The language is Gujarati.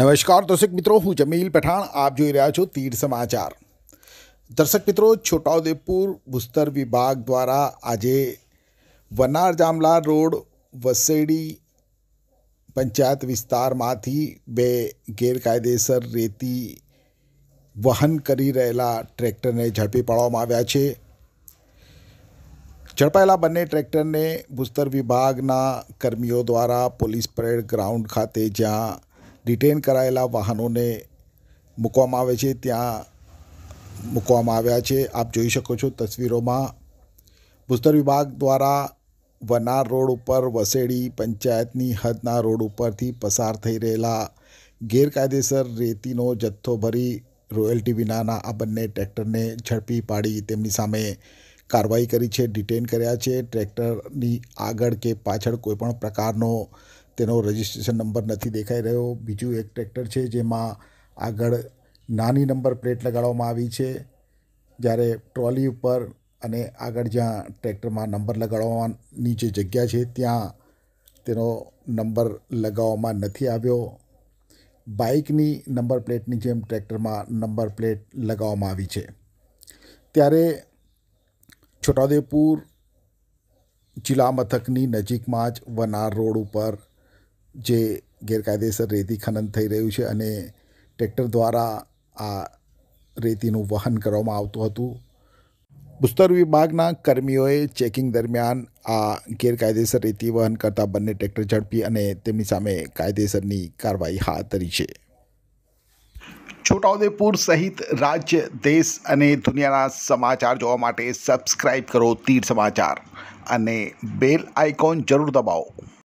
નમસ્કાર દર્શક મિત્રો હું જમીલ પઠાણ આપ જોઈ રહ્યા છો તીર સમાચાર દર્શક મિત્રો છોટાઉદેપુર ભૂસ્તર વિભાગ દ્વારા આજે વનાર જામલા રોડ વસેડી પંચાયત વિસ્તારમાંથી બે ગેરકાયદેસર રેતી વહન કરી રહેલા ટ્રેક્ટરને ઝડપી પાડવામાં આવ્યા છે ઝડપાયેલા બંને ટ્રેક્ટરને ભૂસ્તર વિભાગના કર્મીઓ દ્વારા પોલીસ પરેડ ગ્રાઉન્ડ ખાતે જ્યાં ડિટેન કરાયેલા વાહનોને મૂકવામાં આવે છે ત્યાં મૂકવામાં આવ્યા છે આપ જોઈ શકો છો તસવીરોમાં ભૂસ્તર વિભાગ દ્વારા વનાર રોડ ઉપર વસેડી પંચાયતની હદના રોડ ઉપરથી પસાર થઈ રહેલા ગેરકાયદેસર રેતીનો જથ્થો ભરી રોયલ્ટી વિનાના આ બંને ટ્રેક્ટરને ઝડપી પાડી તેમની સામે કાર્યવાહી કરી છે ડિટેન કર્યા છે ટ્રેક્ટરની આગળ કે પાછળ કોઈપણ પ્રકારનો તેનો રજિસ્ટ્રેશન નંબર નથી દેખાઈ રહ્યો બીજું એક ટ્રેક્ટર છે જેમાં આગળ નાની નંબર પ્લેટ લગાડવામાં આવી છે જ્યારે ટ્રોલી ઉપર અને આગળ જ્યાં ટ્રેક્ટરમાં નંબર લગાડવાની જે જગ્યા છે ત્યાં તેનો નંબર લગાવવામાં નથી આવ્યો બાઇકની નંબર પ્લેટની જેમ ટ્રેક્ટરમાં નંબર પ્લેટ લગાવવામાં આવી છે ત્યારે છોટાઉદેપુર જિલ્લા મથકની નજીકમાં જ વનાર રોડ ઉપર જે ગેરકાયદેસર રેતી ખનન થઈ રહ્યું છે અને ટ્રેક્ટર દ્વારા આ રેતીનું વહન કરવામાં આવતું હતું ભૂસ્તર વિભાગના કર્મીઓએ ચેકિંગ દરમિયાન આ ગેરકાયદેસર રેતી વહન કરતા બંને ટ્રેક્ટર ઝડપી અને તેમની સામે કાયદેસરની કાર્યવાહી હાથ ધરી છે છોટાઉદેપુર સહિત રાજ્ય દેશ અને દુનિયાના સમાચાર જોવા માટે સબસ્ક્રાઈબ કરો તીર સમાચાર અને બેલ આઇકોન જરૂર દબાવો